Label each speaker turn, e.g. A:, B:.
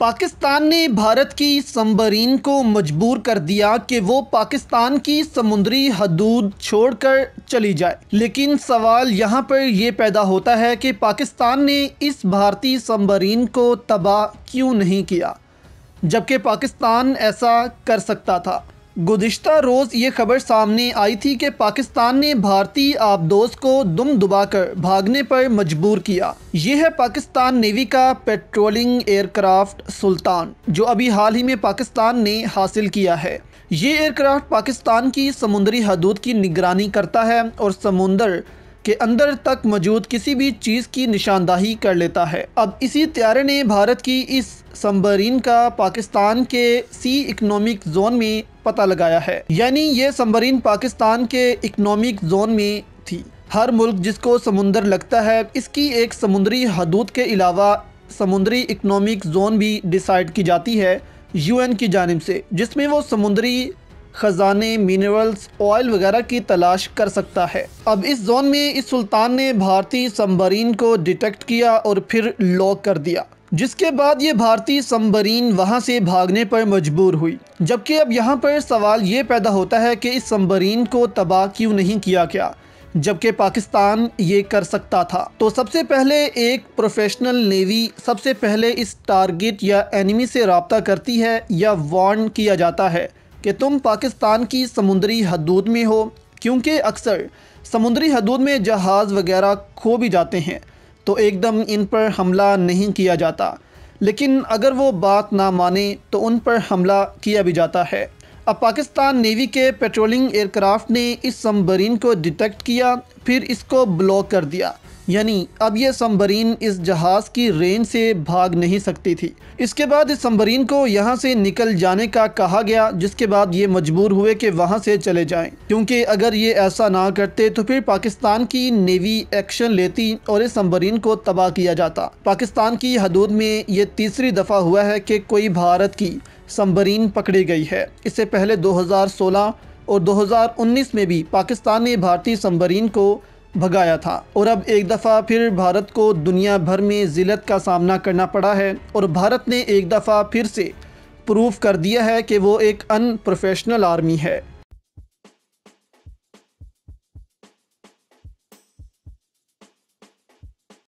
A: पाकिस्तान ने भारत की सम्बरीन को मजबूर कर दिया कि वो पाकिस्तान की समुद्री हदूद छोड़कर चली जाए लेकिन सवाल यहाँ पर यह पैदा होता है कि पाकिस्तान ने इस भारतीय सम्बरीन को तबाह क्यों नहीं किया जबकि पाकिस्तान ऐसा कर सकता था गुजशत रोज़ ये खबर सामने आई थी कि पाकिस्तान ने भारतीय आबदोज को दुम दुबाकर भागने पर मजबूर किया यह है पाकिस्तान नेवी का पेट्रोलिंग एयरक्राफ्ट सुल्तान जो अभी हाल ही में पाकिस्तान ने हासिल किया है ये एयरक्राफ्ट पाकिस्तान की समुद्री हदूद की निगरानी करता है और समुंदर के अंदर तक मौजूद किसी भी चीज़ की निशानदाही कर लेता है अब इसी त्यारे ने भारत की इस सम्बरीन का पाकिस्तान के सी इकनॉमिक जोन में पता लगाया है यानी ये सम्बरीन पाकिस्तान के इकनॉमिक जोन में थी हर मुल्क जिसको समुंदर लगता है इसकी एक समुद्री हदूद के अलावा समुद्री इकनॉमिक जोन भी डिसाइड की जाती है यूएन की जानब से जिसमें वो समुद्री ख़जाने मिनरल्स ऑयल वगैरह की तलाश कर सकता है अब इस जोन में इस सुल्तान ने भारतीय सम्बरीन को डिटेक्ट किया और फिर लॉक कर दिया जिसके बाद ये भारतीय सम्बरीन वहाँ से भागने पर मजबूर हुई जबकि अब यहाँ पर सवाल ये पैदा होता है कि इस सम्बरीन को तबाह क्यों नहीं किया गया जबकि पाकिस्तान ये कर सकता था तो सबसे पहले एक प्रोफेशनल नेवी सबसे पहले इस टारगेट या एनिमी से रबता करती है या वार्न किया जाता है कि तुम पाकिस्तान की समुंदरी हदूद में हो क्योंकि अक्सर समुंदरी हदूद में जहाज़ वगैरह खो भी जाते हैं तो एकदम इन पर हमला नहीं किया जाता लेकिन अगर वो बात ना माने तो उन पर हमला किया भी जाता है अब पाकिस्तान नेवी के पेट्रोलिंग एयरक्राफ्ट ने इस समबरीन को डिटेक्ट किया फिर इसको ब्लॉक कर दिया यानी अब यह सम्बरीन इस जहाज़ की रेंज से भाग नहीं सकती थी इसके बाद इस सम्बरीन को यहाँ से निकल जाने का कहा गया जिसके बाद ये मजबूर हुए कि वहाँ से चले जाएं क्योंकि अगर ये ऐसा ना करते तो फिर पाकिस्तान की नेवी एक्शन लेती और इस सम्बरीन को तबाह किया जाता पाकिस्तान की हदूद में ये तीसरी दफ़ा हुआ है कि कोई भारत की सम्बरीन पकड़ी गई है इससे पहले दो और 2019 में भी पाकिस्तान ने भारतीय सम्बरीन को भगाया था और अब एक दफ़ा फिर भारत को दुनिया भर में ज़िलत का सामना करना पड़ा है और भारत ने एक दफ़ा फिर से प्रूफ कर दिया है कि वो एक अन प्रोफेशनल आर्मी है